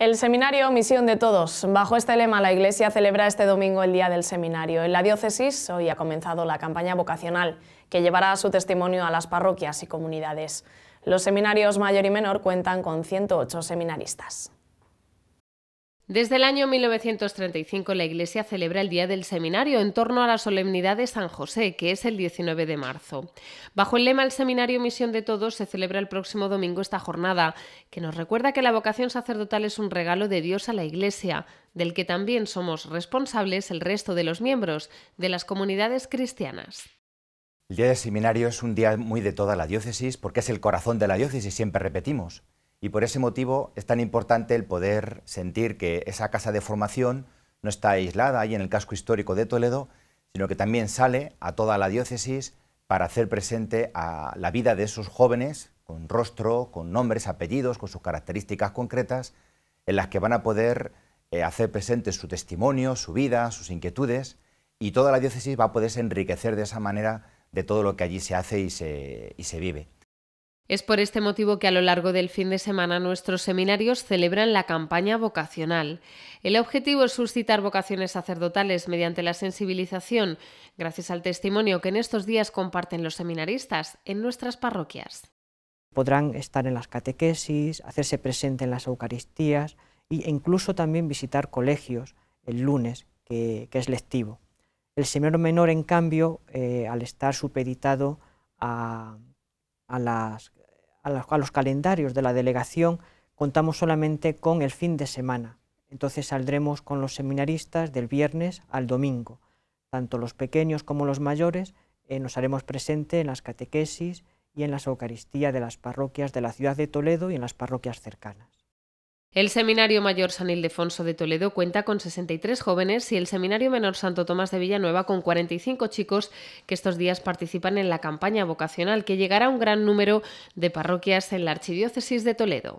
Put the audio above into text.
El seminario Misión de Todos. Bajo este lema, la Iglesia celebra este domingo el Día del Seminario. En la diócesis hoy ha comenzado la campaña vocacional, que llevará su testimonio a las parroquias y comunidades. Los seminarios mayor y menor cuentan con 108 seminaristas. Desde el año 1935 la Iglesia celebra el Día del Seminario en torno a la solemnidad de San José, que es el 19 de marzo. Bajo el lema El Seminario Misión de Todos se celebra el próximo domingo esta jornada, que nos recuerda que la vocación sacerdotal es un regalo de Dios a la Iglesia, del que también somos responsables el resto de los miembros de las comunidades cristianas. El Día del Seminario es un día muy de toda la diócesis, porque es el corazón de la diócesis, siempre repetimos. Y por ese motivo es tan importante el poder sentir que esa casa de formación no está aislada ahí en el casco histórico de Toledo, sino que también sale a toda la diócesis para hacer presente a la vida de esos jóvenes con rostro, con nombres, apellidos, con sus características concretas, en las que van a poder eh, hacer presente su testimonio, su vida, sus inquietudes, y toda la diócesis va a poderse enriquecer de esa manera de todo lo que allí se hace y se vive. Es por este motivo que a lo largo del fin de semana nuestros seminarios celebran la campaña vocacional. El objetivo es suscitar vocaciones sacerdotales mediante la sensibilización, gracias al testimonio que en estos días comparten los seminaristas en nuestras parroquias. Podrán estar en las catequesis, hacerse presente en las Eucaristías e incluso también visitar colegios el lunes, que, es lectivo. El seminario menor, en cambio, eh, al estar supeditado a a, los calendarios de la delegación, contamos solamente con el fin de semana. Entonces saldremos con los seminaristas del viernes al domingo. Tanto los pequeños como los mayores eh, nos haremos presente en las catequesis y en las Eucaristías de las parroquias de la ciudad de Toledo y en las parroquias cercanas. El Seminario Mayor San Ildefonso de Toledo cuenta con 63 jóvenes y el Seminario Menor Santo Tomás de Villanueva con 45 chicos que estos días participan en la campaña vocacional que llegará a un gran número de parroquias en la Archidiócesis de Toledo.